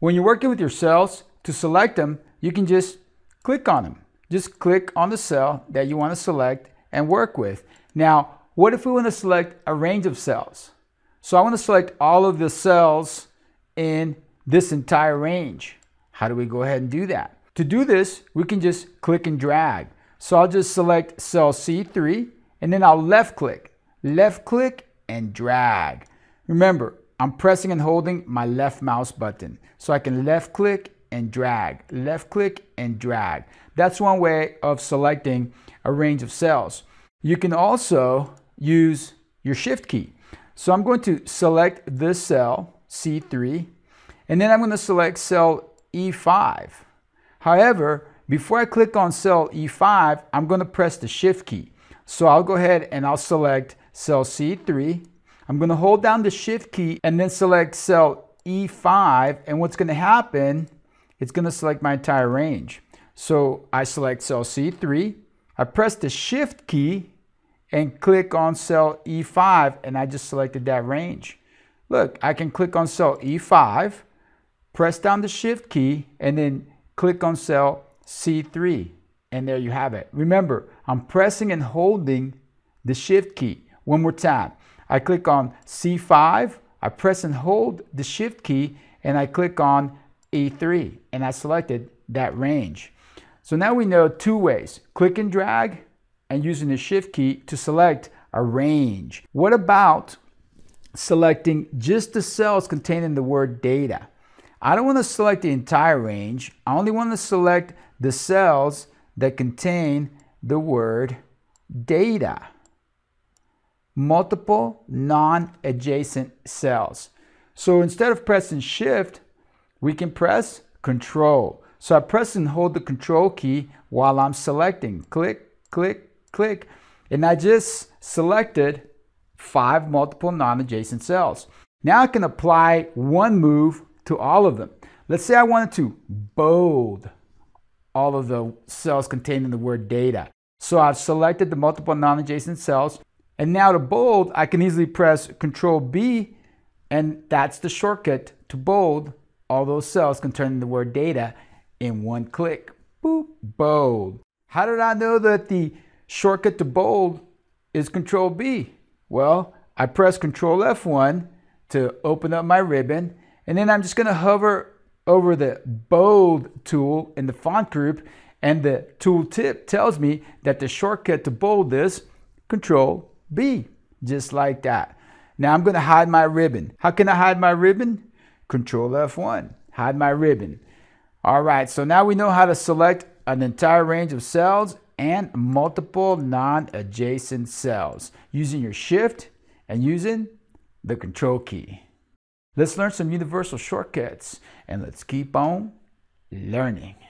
When you're working with your cells, to select them, you can just click on them. Just click on the cell that you want to select and work with. Now, what if we want to select a range of cells? So I want to select all of the cells in this entire range. How do we go ahead and do that? To do this, we can just click and drag. So I'll just select cell C3 and then I'll left click, left click and drag. Remember, I'm pressing and holding my left mouse button. So I can left click and drag, left click and drag. That's one way of selecting a range of cells. You can also use your shift key. So I'm going to select this cell, C3, and then I'm going to select cell E5. However, before I click on cell E5, I'm going to press the shift key. So I'll go ahead and I'll select cell C3, I'm gonna hold down the shift key and then select cell E5 and what's gonna happen, it's gonna select my entire range. So I select cell C3, I press the shift key and click on cell E5 and I just selected that range. Look, I can click on cell E5, press down the shift key and then click on cell C3 and there you have it. Remember, I'm pressing and holding the shift key. One more time. I click on C5, I press and hold the shift key, and I click on E3, and I selected that range. So now we know two ways, click and drag and using the shift key to select a range. What about selecting just the cells containing the word data? I don't want to select the entire range. I only want to select the cells that contain the word data multiple non-adjacent cells. So instead of pressing shift, we can press control. So I press and hold the control key while I'm selecting. Click, click, click. And I just selected five multiple non-adjacent cells. Now I can apply one move to all of them. Let's say I wanted to bold all of the cells containing the word data. So I've selected the multiple non-adjacent cells and now to bold, I can easily press Control B, and that's the shortcut to bold all those cells containing the word data in one click. Boop, bold. How did I know that the shortcut to bold is Control B? Well, I press Control F1 to open up my ribbon, and then I'm just gonna hover over the bold tool in the font group, and the tooltip tells me that the shortcut to bold is Control B, just like that. Now I'm gonna hide my ribbon. How can I hide my ribbon? Control F1, hide my ribbon. All right, so now we know how to select an entire range of cells and multiple non-adjacent cells using your shift and using the control key. Let's learn some universal shortcuts and let's keep on learning.